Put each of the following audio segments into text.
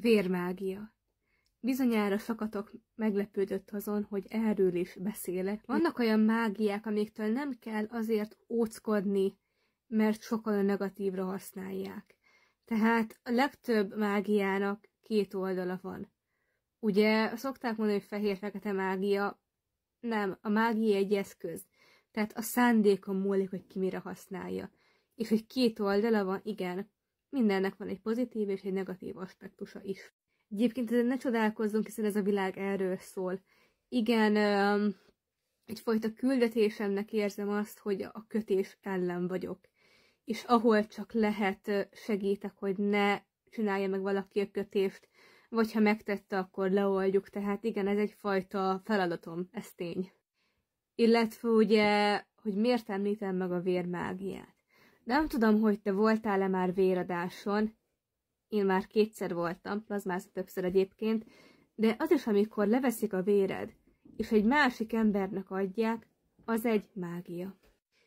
Vérmágia. Bizonyára sokatok meglepődött azon, hogy erről is beszélek. Vannak olyan mágiák, amiktől nem kell azért óckodni, mert sokan a negatívra használják. Tehát a legtöbb mágiának két oldala van. Ugye szokták mondani, hogy fehér-fekete mágia, nem, a mágia egy eszköz. Tehát a szándékon múlik, hogy ki mire használja. És hogy két oldala van, igen mindennek van egy pozitív és egy negatív aspektusa is. Egyébként ne csodálkozzunk, hiszen ez a világ erről szól. Igen, egyfajta küldetésemnek érzem azt, hogy a kötés ellen vagyok. És ahol csak lehet, segítek, hogy ne csinálja meg valaki a kötést, vagy ha megtette, akkor leoldjuk. Tehát igen, ez egyfajta feladatom, ez tény. Illetve ugye, hogy miért említem meg a vérmágiát? Nem tudom, hogy te voltál-e már véradáson. Én már kétszer voltam, plazmázta többször egyébként, de az is, amikor leveszik a véred, és egy másik embernek adják, az egy mágia.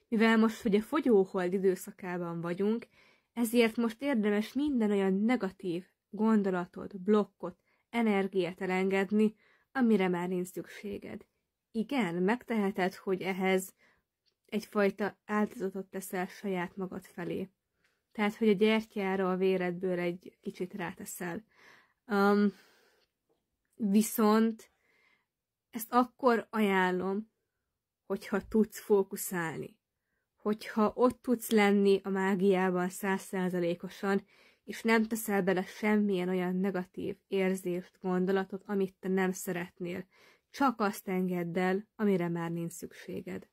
Mivel most ugye fogyóhold időszakában vagyunk, ezért most érdemes minden olyan negatív gondolatot, blokkot, energiát elengedni, amire már nincs szükséged. Igen, megteheted, hogy ehhez egyfajta áldozatot teszel saját magad felé. Tehát, hogy a gyertyára, a véredből egy kicsit ráteszel. Um, viszont ezt akkor ajánlom, hogyha tudsz fókuszálni. Hogyha ott tudsz lenni a mágiában százszázalékosan, és nem teszel bele semmilyen olyan negatív érzést, gondolatot, amit te nem szeretnél. Csak azt engedd el, amire már nincs szükséged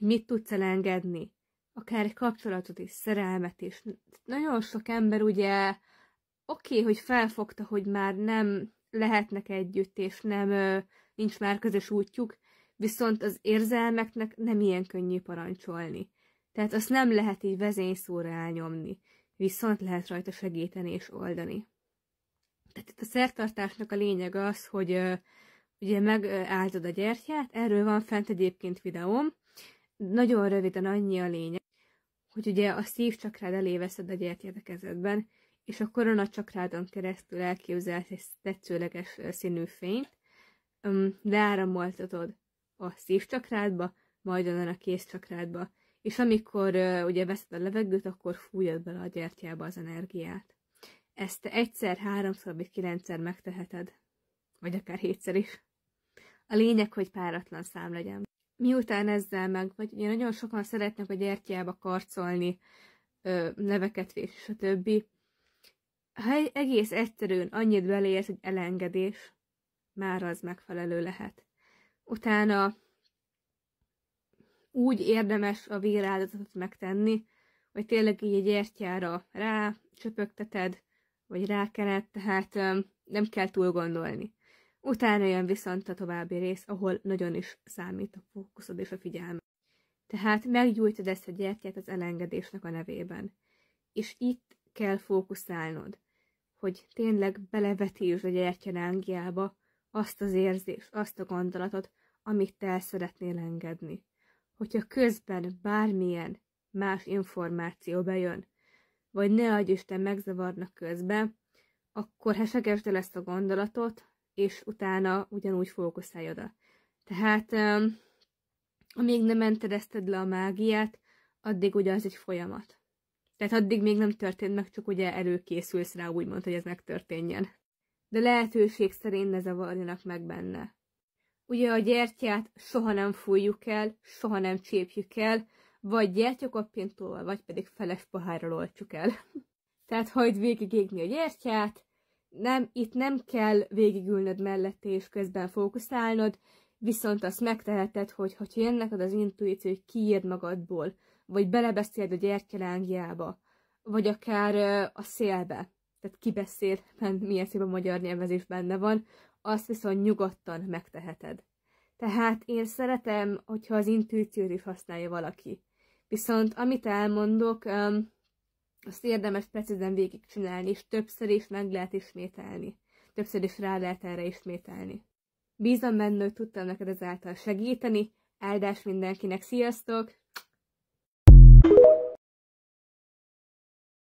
hogy mit tudsz elengedni, akár egy kapcsolatot is, szerelmet is. Nagyon sok ember ugye oké, okay, hogy felfogta, hogy már nem lehetnek együtt, és nem nincs már közös útjuk, viszont az érzelmeknek nem ilyen könnyű parancsolni. Tehát azt nem lehet így vezényszóra elnyomni, viszont lehet rajta segíteni és oldani. Tehát itt a szertartásnak a lényeg az, hogy ugye megáldod a gyertyát, erről van fent egyébként videóm, nagyon röviden annyi a lényeg, hogy ugye a szívcsakrád elé veszed a kezedben, és a koronacsakráton keresztül elképzelsz egy tetszőleges színű fényt, leáramoltatod a szívcsakrádba, majd onnan a kézcsakrádba, és amikor ugye veszed a levegőt, akkor fújod bele a gyertyába az energiát. Ezt egyszer, háromszor vagy kilencszer megteheted, vagy akár hétszer is. A lényeg, hogy páratlan szám legyen miután ezzel meg, vagy ugye nagyon sokan szeretnek a gyertyába karcolni ö, neveket és a többi, ha egész egyszerűen annyit beleérsz, hogy elengedés, már az megfelelő lehet. Utána úgy érdemes a véráldozatot megtenni, hogy tényleg így egy gyertyára rá csöpögteted, vagy rákened, tehát ö, nem kell túl gondolni. Utána jön viszont a további rész, ahol nagyon is számít a fókuszod és a figyelme. Tehát meggyújtod ezt a gyertyát az elengedésnek a nevében. És itt kell fókuszálnod, hogy tényleg belevetítsd a gyertya lángiába azt az érzést, azt a gondolatot, amit te el szeretnél engedni. Hogyha közben bármilyen más információ bejön, vagy ne adj Isten megzavarnak közben, akkor hesegesd el ezt a gondolatot, és utána ugyanúgy fókuszálj oda. Tehát um, amíg nem enterezted le a mágiát, addig ugye az egy folyamat. Tehát addig még nem történt meg, csak ugye előkészülsz rá úgymond, hogy ez megtörténjen. De lehetőség szerint ne zavarjanak meg benne. Ugye a gyertyát soha nem fújjuk el, soha nem csépjük el, vagy gyertyakoppintóval, vagy pedig feles pohárral oltjuk el. Tehát hagyd végig égni a gyertyát, nem, itt nem kell végigülnöd mellette és közben fókuszálnod, viszont azt megteheted, hogy ha jön neked az intuíció, hogy kiírd magadból, vagy belebeszéled a gyertyalángjába, vagy akár a szélbe, tehát kibeszél, milyen szép a magyar nyelvezés benne van, azt viszont nyugodtan megteheted. Tehát én szeretem, hogyha az intuíciót is használja valaki. Viszont amit elmondok, um, azt érdemes precízen végigcsinálni, és többször is meg lehet ismételni. Többször is rá lehet erre ismételni. Bízom benne, hogy tudtam neked ezáltal segíteni. Áldás mindenkinek, sziasztok!